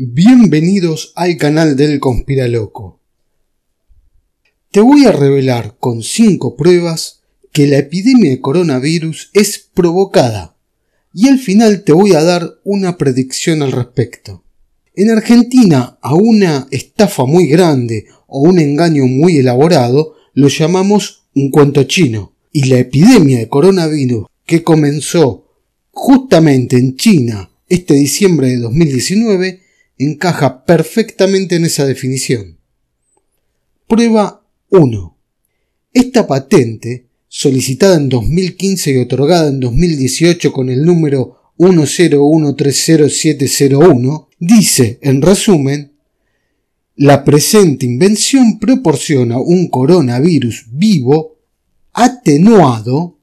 Bienvenidos al canal del Loco! Te voy a revelar con 5 pruebas que la epidemia de coronavirus es provocada y al final te voy a dar una predicción al respecto. En Argentina a una estafa muy grande o un engaño muy elaborado lo llamamos un cuento chino y la epidemia de coronavirus que comenzó justamente en China este diciembre de 2019 encaja perfectamente en esa definición. Prueba 1. Esta patente, solicitada en 2015 y otorgada en 2018 con el número 10130701, dice, en resumen, la presente invención proporciona un coronavirus vivo, atenuado,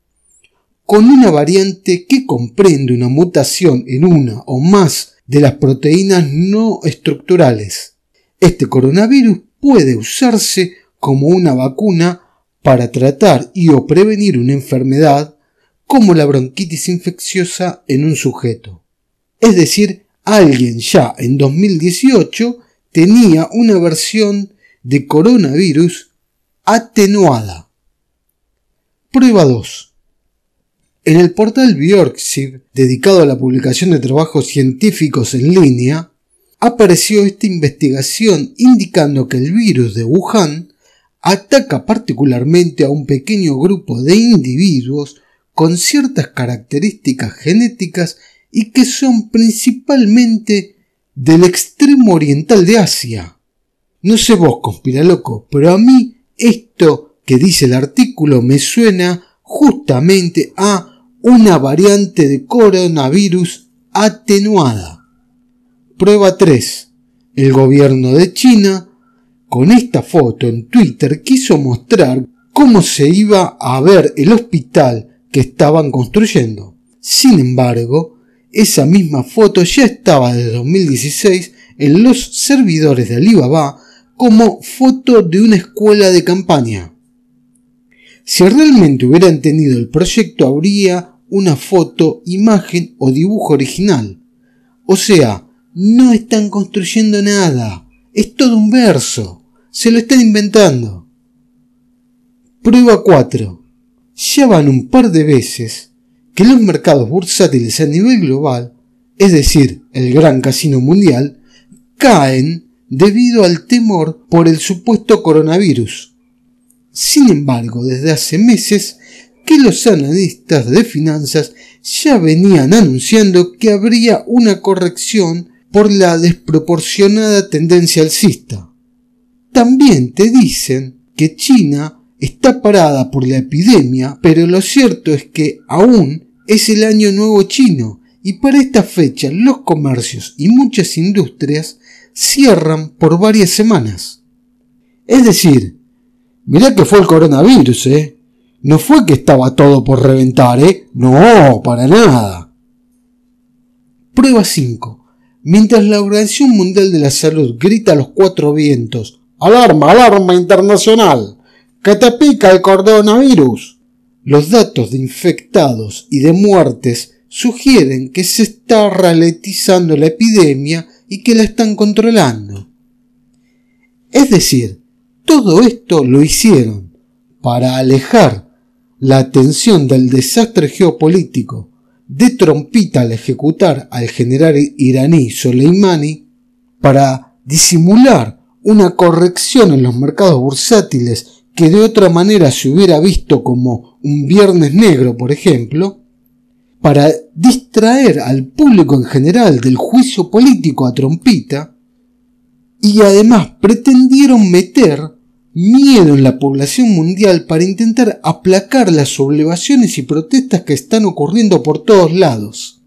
con una variante que comprende una mutación en una o más de las proteínas no estructurales. Este coronavirus puede usarse como una vacuna para tratar y o prevenir una enfermedad como la bronquitis infecciosa en un sujeto. Es decir, alguien ya en 2018 tenía una versión de coronavirus atenuada. Prueba 2. En el portal Biorxiv, dedicado a la publicación de trabajos científicos en línea, apareció esta investigación indicando que el virus de Wuhan ataca particularmente a un pequeño grupo de individuos con ciertas características genéticas y que son principalmente del extremo oriental de Asia. No sé vos, conspiraloco, pero a mí esto que dice el artículo me suena justamente a una variante de coronavirus atenuada. Prueba 3. El gobierno de China, con esta foto en Twitter, quiso mostrar cómo se iba a ver el hospital que estaban construyendo. Sin embargo, esa misma foto ya estaba de 2016 en los servidores de Alibaba como foto de una escuela de campaña. Si realmente hubieran tenido el proyecto habría una foto, imagen o dibujo original. O sea, no están construyendo nada. Es todo un verso. Se lo están inventando. Prueba 4. Ya van un par de veces que los mercados bursátiles a nivel global, es decir, el gran casino mundial, caen debido al temor por el supuesto coronavirus. Sin embargo, desde hace meses que los analistas de finanzas ya venían anunciando que habría una corrección por la desproporcionada tendencia alcista. También te dicen que China está parada por la epidemia, pero lo cierto es que aún es el año nuevo chino y para esta fecha los comercios y muchas industrias cierran por varias semanas. Es decir, mirá que fue el coronavirus, ¿eh? No fue que estaba todo por reventar, ¿eh? No, para nada. Prueba 5. Mientras la Organización Mundial de la Salud grita a los cuatro vientos, ¡Alarma, alarma internacional! ¡Que te pica el coronavirus! Los datos de infectados y de muertes sugieren que se está ralentizando la epidemia y que la están controlando. Es decir, todo esto lo hicieron para alejar la atención del desastre geopolítico de Trompita al ejecutar al general iraní Soleimani para disimular una corrección en los mercados bursátiles que de otra manera se hubiera visto como un viernes negro, por ejemplo, para distraer al público en general del juicio político a Trompita, y además pretendieron meter miedo en la población mundial para intentar aplacar las sublevaciones y protestas que están ocurriendo por todos lados.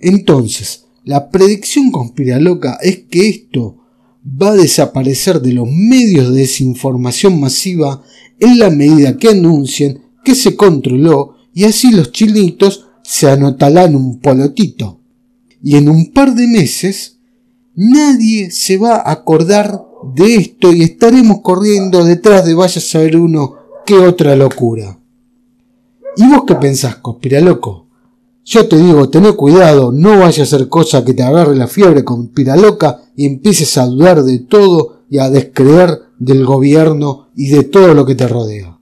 Entonces, la predicción conspiraloca es que esto va a desaparecer de los medios de desinformación masiva en la medida que anuncien que se controló y así los chilitos se anotarán un polotito. Y en un par de meses nadie se va a acordar de esto y estaremos corriendo detrás de vaya a saber uno qué otra locura. ¿Y vos qué pensás, conspiraloco? Yo te digo, tené cuidado, no vaya a hacer cosa que te agarre la fiebre con loca y empieces a dudar de todo y a descreer del gobierno y de todo lo que te rodea.